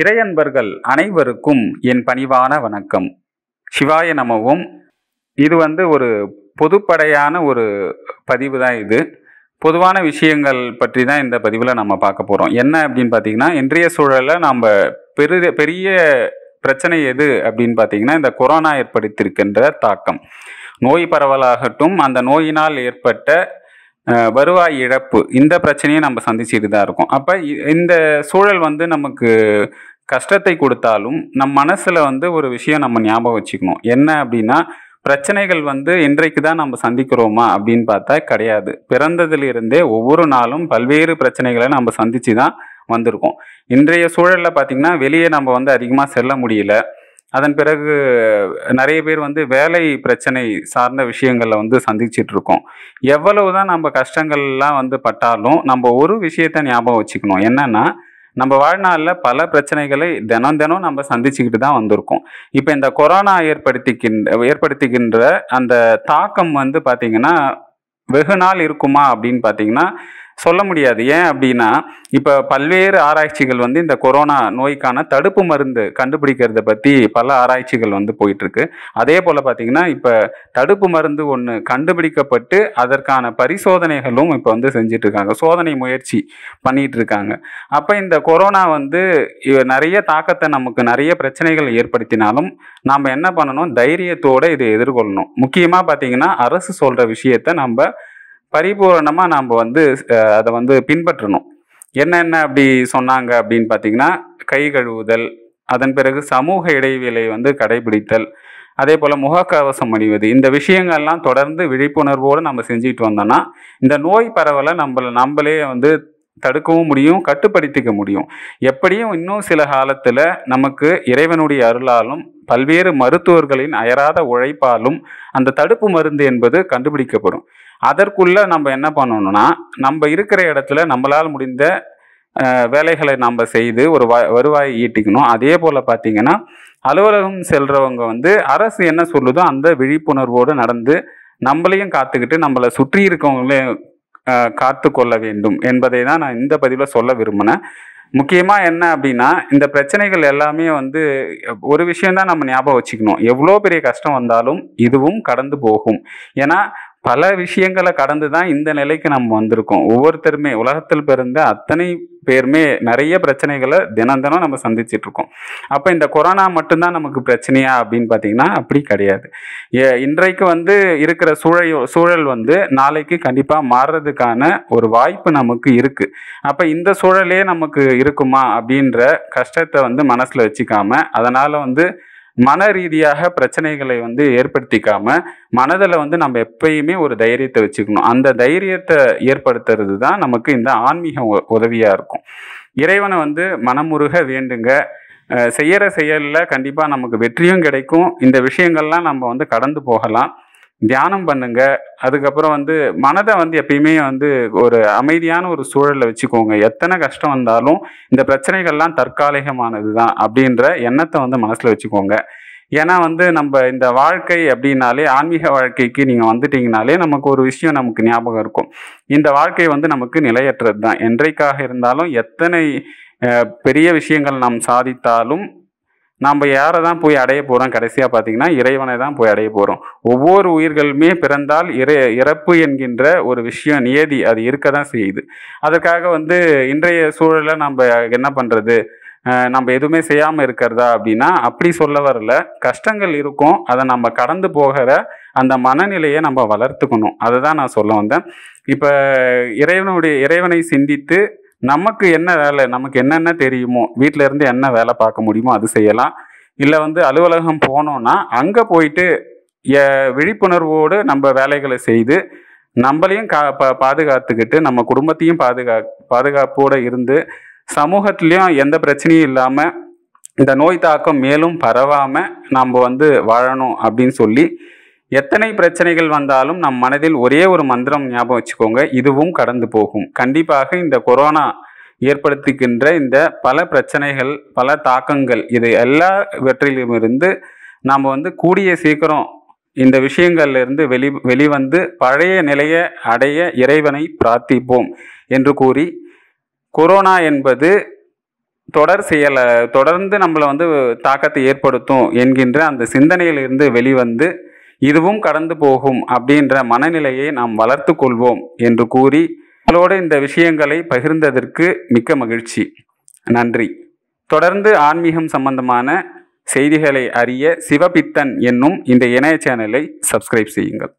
இறையன்பர்கள் அனைவருக்கும் என் பணிவான வணக்கம் சிவாய நமவும் இது வந்து ஒரு பொதுப்படையான ஒரு பதிவு தான் இது பொதுவான விஷயங்கள் பற்றி தான் இந்த பதிவில் நம்ம பார்க்க போகிறோம் என்ன அப்படின்னு பார்த்தீங்கன்னா இன்றைய சூழலில் நாம் பெரிய பெரிய பிரச்சனை எது அப்படின்னு பார்த்தீங்கன்னா இந்த கொரோனா ஏற்படுத்தியிருக்கின்ற தாக்கம் நோய் பரவலாகட்டும் அந்த நோயினால் ஏற்பட்ட வருவாய் இழப்பு இந்த பிரச்சனையை நம்ம சந்திச்சுட்டு தான் இருக்கோம் அப்போ இந்த சூழல் வந்து நமக்கு கஷ்டத்தை கொடுத்தாலும் நம் மனசில் வந்து ஒரு விஷயம் நம்ம ஞாபகம் வச்சுக்கணும் என்ன அப்படின்னா பிரச்சனைகள் வந்து இன்றைக்கு தான் நம்ம சந்திக்கிறோமா அப்படின்னு பார்த்தா கிடையாது பிறந்ததிலிருந்தே ஒவ்வொரு நாளும் பல்வேறு பிரச்சனைகளை நம்ம சந்தித்து தான் வந்திருக்கோம் இன்றைய சூழலில் பார்த்திங்கன்னா வெளியே நம்ம வந்து அதிகமாக செல்ல முடியல அதன் பிறகு நிறைய பேர் வந்து வேலை பிரச்சனை சார்ந்த விஷயங்களில் வந்து சந்திச்சுட்டு இருக்கோம் எவ்வளவு தான் நம்ம கஷ்டங்கள்லாம் வந்து பட்டாலும் நம்ம ஒரு விஷயத்த ஞாபகம் வச்சுக்கணும் என்னன்னா நம்ம வாழ்நாளில் பல பிரச்சனைகளை தினம் தினம் நம்ம சந்திச்சுக்கிட்டு தான் வந்திருக்கோம் இப்போ இந்த கொரோனா ஏற்படுத்திக்கின்ற ஏற்படுத்திக்கின்ற அந்த தாக்கம் வந்து பார்த்திங்கன்னா வெகு நாள் இருக்குமா அப்படின்னு பார்த்தீங்கன்னா சொல்ல முடியாது ஏன் அப்படின்னா இப்போ பல்வேறு ஆராய்ச்சிகள் வந்து இந்த கொரோனா நோய்க்கான தடுப்பு மருந்து கண்டுபிடிக்கிறத பற்றி பல ஆராய்ச்சிகள் வந்து போயிட்டுருக்கு அதே போல் பார்த்திங்கன்னா இப்போ தடுப்பு மருந்து ஒன்று கண்டுபிடிக்கப்பட்டு அதற்கான பரிசோதனைகளும் இப்போ வந்து செஞ்சிட்ருக்காங்க சோதனை முயற்சி பண்ணிகிட்ருக்காங்க அப்போ இந்த கொரோனா வந்து நிறைய தாக்கத்தை நமக்கு நிறைய பிரச்சனைகள் ஏற்படுத்தினாலும் நாம் என்ன பண்ணணும் தைரியத்தோடு இதை எதிர்கொள்ளணும் முக்கியமாக பார்த்திங்கன்னா அரசு சொல்கிற விஷயத்தை நம்ம பரிபூரணமாக நாம் வந்து அதை வந்து பின்பற்றணும் என்னென்ன அப்படி சொன்னாங்க அப்படின்னு பார்த்தீங்கன்னா கை கழுவுதல் அதன் பிறகு சமூக இடைவெளி வந்து கடைபிடித்தல் அதே போல் முகக்கவசம் அணிவது இந்த விஷயங்கள்லாம் தொடர்ந்து விழிப்புணர்வோடு நம்ம செஞ்சுட்டு வந்தோம்னா இந்த நோய் பரவலை நம்மளை நம்மளே வந்து தடுக்கவும் முடியும் கட்டுப்படுத்திக்க முடியும் எப்படியும் இன்னும் சில காலத்தில் நமக்கு இறைவனுடைய அருளாலும் பல்வேறு மருத்துவர்களின் அயராத உழைப்பாலும் அந்த தடுப்பு மருந்து என்பது கண்டுபிடிக்கப்படும் அதற்குள்ளே நம்ம என்ன பண்ணணும்னா நம்ம இருக்கிற இடத்துல நம்மளால் முடிந்த வேலைகளை நம்ம செய்து ஒரு வருவாயை ஈட்டிக்கணும் அதே போல் பார்த்திங்கன்னா அலுவலகம் செல்றவங்க வந்து அரசு என்ன சொல்லுதோ அந்த விழிப்புணர்வோடு நடந்து நம்மளையும் காத்துக்கிட்டு நம்மளை சுற்றி இருக்கவங்களையும் காத்து கொள்ள வேண்டும் என்பதை தான் நான் இந்த பதிவில் சொல்ல விரும்பினேன் முக்கியமாக என்ன அப்படின்னா இந்த பிரச்சனைகள் எல்லாமே வந்து ஒரு விஷயம் தான் நம்ம ஞாபகம் வச்சுக்கணும் எவ்வளோ பெரிய கஷ்டம் வந்தாலும் இதுவும் கடந்து போகும் ஏன்னா பல விஷயங்களை கடந்து தான் இந்த நிலைக்கு நம்ம வந்திருக்கோம் ஒவ்வொருத்தருமே உலகத்தில் பிறந்த அத்தனை பேருமே நிறைய பிரச்சனைகளை தினம் தினம் நம்ம சந்திச்சுட்டு இருக்கோம் அப்போ இந்த கொரோனா மட்டும்தான் நமக்கு பிரச்சனையா அப்படின்னு பார்த்தீங்கன்னா அப்படி கிடையாது இன்றைக்கு வந்து இருக்கிற சூழல் சூழல் வந்து நாளைக்கு கண்டிப்பாக மாறுறதுக்கான ஒரு வாய்ப்பு நமக்கு இருக்குது அப்போ இந்த சூழலே நமக்கு இருக்குமா அப்படின்ற கஷ்டத்தை வந்து மனசில் வச்சுக்காம அதனால் வந்து மன ரீதியாக பிரச்சனைகளை வந்து ஏற்படுத்திக்காம மனதில் வந்து நம்ம எப்பயுமே ஒரு தைரியத்தை வச்சுக்கணும் அந்த தைரியத்தை ஏற்படுத்துறது தான் நமக்கு இந்த ஆன்மீக உதவியாக இருக்கும் இறைவனை வந்து மனமுருக வேண்டுங்க செய்கிற செயலில் கண்டிப்பாக நமக்கு வெற்றியும் கிடைக்கும் இந்த விஷயங்கள்லாம் நம்ம வந்து கடந்து போகலாம் தியானம் பண்ணுங்க அதுக்கப்புறம் வந்து மனதை வந்து எப்பயுமே வந்து ஒரு அமைதியான ஒரு சூழலில் வச்சுக்கோங்க எத்தனை கஷ்டம் வந்தாலும் இந்த பிரச்சனைகள்லாம் தற்காலிகமானது தான் அப்படின்ற எண்ணத்தை வந்து மனசில் வச்சுக்கோங்க ஏன்னா வந்து நம்ம இந்த வாழ்க்கை அப்படின்னாலே ஆன்மீக வாழ்க்கைக்கு நீங்கள் வந்துட்டீங்கனாலே நமக்கு ஒரு விஷயம் நமக்கு ஞாபகம் இருக்கும் இந்த வாழ்க்கை வந்து நமக்கு நிலையற்றது தான் என்றைக்காக இருந்தாலும் எத்தனை பெரிய விஷயங்கள் நாம் சாதித்தாலும் நம்ம யாரை தான் போய் அடைய போகிறோம் கடைசியாக பார்த்தீங்கன்னா இறைவனை தான் போய் அடைய போகிறோம் ஒவ்வொரு உயிர்களுமே பிறந்தால் இறை இறப்பு என்கின்ற ஒரு விஷயம் நியதி அது இருக்க தான் செய்யுது அதற்காக வந்து இன்றைய சூழலில் நம்ம என்ன பண்ணுறது நம்ம எதுவுமே செய்யாமல் இருக்கிறதா அப்படின்னா அப்படி சொல்ல வரல கஷ்டங்கள் இருக்கும் அதை நம்ம கடந்து போகிற அந்த மனநிலையை நம்ம வளர்த்துக்கணும் அதை தான் நான் சொல்ல வந்தேன் இப்போ இறைவனுடைய இறைவனை சிந்தித்து நமக்கு என்ன வேலை நமக்கு என்னென்ன தெரியுமோ வீட்டில இருந்து என்ன வேலை பார்க்க முடியுமோ அது செய்யலாம் இல்லை வந்து அலுவலகம் போனோம்னா அங்கே போயிட்டு விழிப்புணர்வோடு நம்ம வேலைகளை செய்து நம்மளையும் கா ப பாதுகாத்துக்கிட்டு நம்ம குடும்பத்தையும் பாதுகா பாதுகாப்போடு இருந்து சமூகத்துலேயும் எந்த பிரச்சனையும் இல்லாமல் இந்த நோய் தாக்கம் மேலும் பரவாமல் நம்ம வந்து வாழணும் அப்படின்னு சொல்லி எத்தனை பிரச்சனைகள் வந்தாலும் நம் மனதில் ஒரே ஒரு மந்திரம் ஞாபகம் வச்சுக்கோங்க இதுவும் கடந்து போகும் கண்டிப்பாக இந்த கொரோனா ஏற்படுத்துகின்ற இந்த பல பிரச்சனைகள் பல தாக்கங்கள் இது எல்லாவற்றிலுமிருந்து நாம் வந்து கூடிய சீக்கிரம் இந்த விஷயங்கள்லிருந்து வெளி வெளிவந்து பழைய நிலையை அடைய இறைவனை பிரார்த்திப்போம் என்று கூறி கொரோனா என்பது தொடர் செயலை தொடர்ந்து நம்மளை வந்து தாக்கத்தை ஏற்படுத்தும் என்கின்ற அந்த சிந்தனையிலிருந்து வெளிவந்து இதுவும் கடந்து போகும் அப்படின்ற மனநிலையை நாம் வளர்த்து கொள்வோம் என்று கூறி உங்களோடு இந்த விஷயங்களை பகிர்ந்ததற்கு மிக்க மகிழ்ச்சி நன்றி தொடர்ந்து ஆன்மீகம் சம்பந்தமான செய்திகளை அறிய சிவபித்தன் என்னும் இந்த இணைய சேனலை சப்ஸ்கிரைப் செய்யுங்கள்